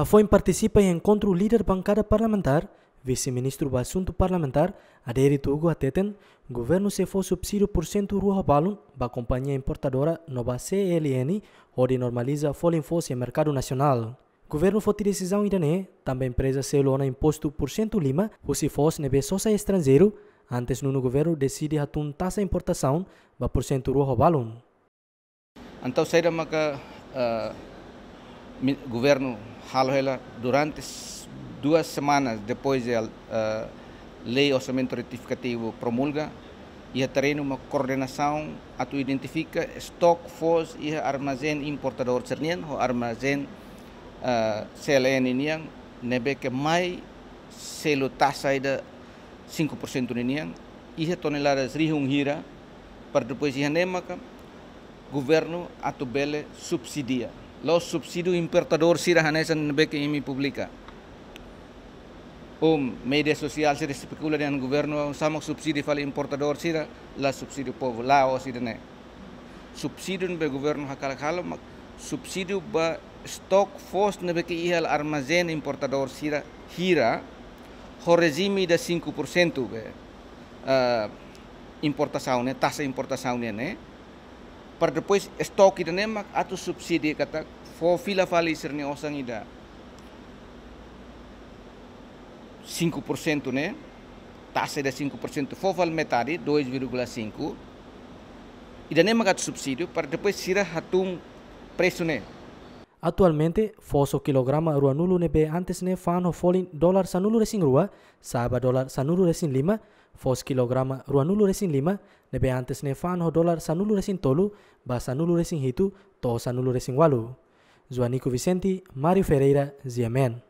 A FOIM participa em encontro líder bancada parlamentar, vice-ministro do assunto parlamentar, Adérito Hugo Ateten, governo se for subsídio por cento Rua Balun, a companhia importadora Nova CLN, onde normaliza a folha em força mercado nacional. Governo foi decisão ainda também empresa selona imposto por cento lima, ou se fosse nebe sócia estrangeiro, antes no governo decide a taxa importação, ba por cento Rua Balun. Então, será uma uh governo Haloela durante duas semanas depois da uh, eh, lei orçamento retificativo promulga e terreno uma coordenação a tu identifica estoque fos e armazém importador cernian ou armazém uh, eh, CLN nian nebe que mais selo taxa da 5% nian e toneladas hira, para depois ir nema governo a tu bele subsidia los subsidio importadores rahanesan beke imi publica. Um, media social se especula dengan governo sama subsidi fale importador sirah la subsidio povo lao sidene. Subsidio be governo hakal kalau mak subsidio ba stok fos beke ihal armazen importador sirah hira horizimi da 5% be uh, eh, importação tasa taxa ne, ne? para depois estoque da nemak atau subsidi kata for fila fali serni osang ida 5% né taxa de 5% for fal metade 2,5 e da nemak atau subsídio para depois sira hatung preço né Atualmente, foso kilograma rua nulu nebe antes ne fano folin dolar sanulu resin rua, saba dolar sanulu resin lima, fos kilograma rua nulu resin lima, nebe antes ne fano dolar sanulu resin tolu, ba sanulu resin hitu, to sanulu resin walu. Zuaniku Vicente, Mario Ferreira, Ziamen.